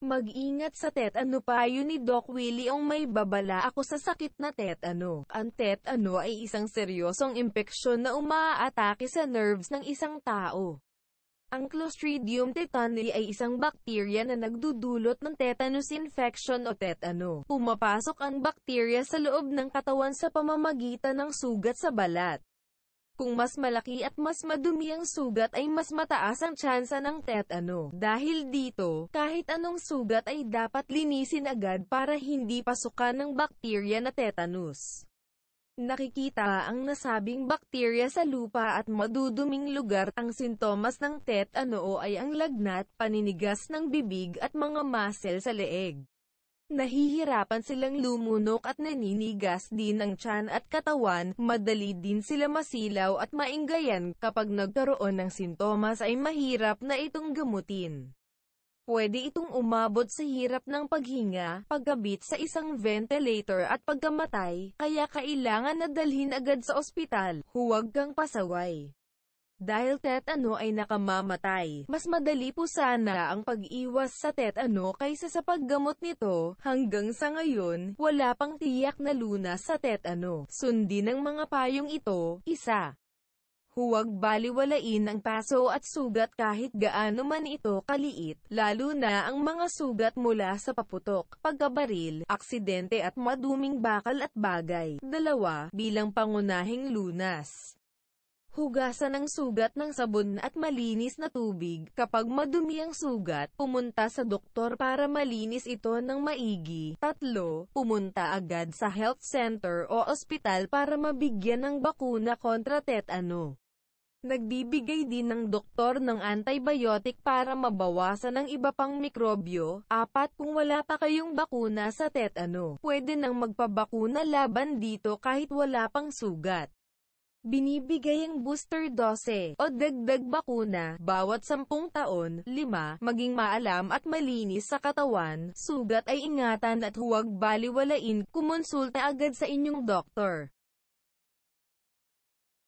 Mag-ingat sa tetano payo ni Doc Willie ang may babala ako sa sakit na tetano. Ang tetano ay isang seryosong impeksyon na umaatake sa nerves ng isang tao. Ang Clostridium tetani ay isang bakterya na nagdudulot ng tetanus infection o tetano. Pumapasok ang bakterya sa loob ng katawan sa pamamagitan ng sugat sa balat. Kung mas malaki at mas madumi ang sugat ay mas mataas ang tsansa ng tetano. Dahil dito, kahit anong sugat ay dapat linisin agad para hindi pasukan ng bakterya na tetanus. Nakikita ang nasabing bakterya sa lupa at maduduming lugar. Ang sintomas ng tetano ay ang lagnat, paninigas ng bibig at mga muscle sa leeg. Nahihirapan silang lumunok at naninigas din ang tiyan at katawan, madali din sila masilaw at mainggayan, kapag nagkaroon ng sintomas ay mahirap na itong gamutin. Pwede itong umabot sa hirap ng paghinga, pagkabit sa isang ventilator at pagkamatay, kaya kailangan na dalhin agad sa ospital, huwag kang pasaway. Dahil tetano ay nakamamatay, mas madali po sana ang pag-iwas sa tetano kaysa sa paggamot nito. Hanggang sa ngayon, wala pang tiyak na lunas sa tetano. Sundin ang mga payong ito. Isa. Huwag baliwalain ang paso at sugat kahit gaano man ito kaliit, lalo na ang mga sugat mula sa paputok, pagkabaril, aksidente at maduming bakal at bagay. Dalawa, bilang pangunahing lunas. Hugasan ang sugat ng sabon at malinis na tubig. Kapag madumi ang sugat, pumunta sa doktor para malinis ito ng maigi. Tatlo, pumunta agad sa health center o ospital para mabigyan ng bakuna kontra tetano. Nagbibigay din ng doktor ng antibiotic para mabawasan ang iba pang mikrobyo. Apat kung wala pa kayong bakuna sa tetano, pwede nang magpabakuna laban dito kahit wala pang sugat. Binibigay ang booster dose o dagdag bakuna bawat 10 taon, lima, maging maalam at malinis sa katawan, sugat ay ingatan at huwag baliwalain, kumonsulta agad sa inyong doktor.